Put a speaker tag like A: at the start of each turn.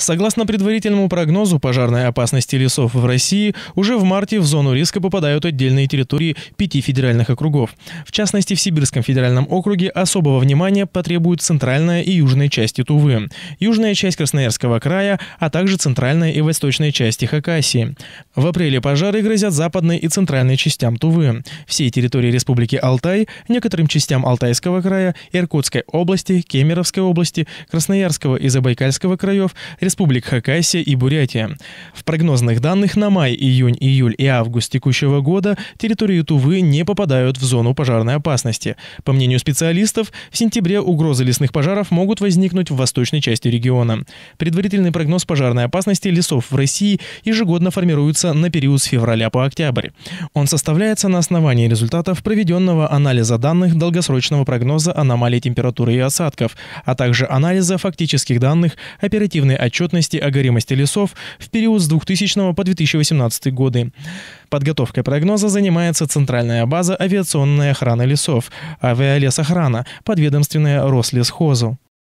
A: Согласно предварительному прогнозу пожарной опасности лесов в России, уже в марте в зону риска попадают отдельные территории пяти федеральных округов. В частности, в Сибирском федеральном округе особого внимания потребуют центральная и южная части Тувы, южная часть Красноярского края, а также центральная и восточная части Хакасии. В апреле пожары грозят западной и центральной частям Тувы, всей территории Республики Алтай, некоторым частям Алтайского края, Иркутской области, Кемеровской области, Красноярского и Забайкальского краев, республик Хакасия и Бурятия. В прогнозных данных на май, июнь, июль и август текущего года территории Тувы не попадают в зону пожарной опасности. По мнению специалистов, в сентябре угрозы лесных пожаров могут возникнуть в восточной части региона. Предварительный прогноз пожарной опасности лесов в России ежегодно формируется на период с февраля по октябрь. Он составляется на основании результатов проведенного анализа данных долгосрочного прогноза аномалий температуры и осадков, а также анализа фактических данных оперативной отчетности отчетности о горимости лесов в период с 2000 по 2018 годы. Подготовкой прогноза занимается Центральная база авиационной охраны лесов, авиалесохрана, подведомственная Рослесхозу.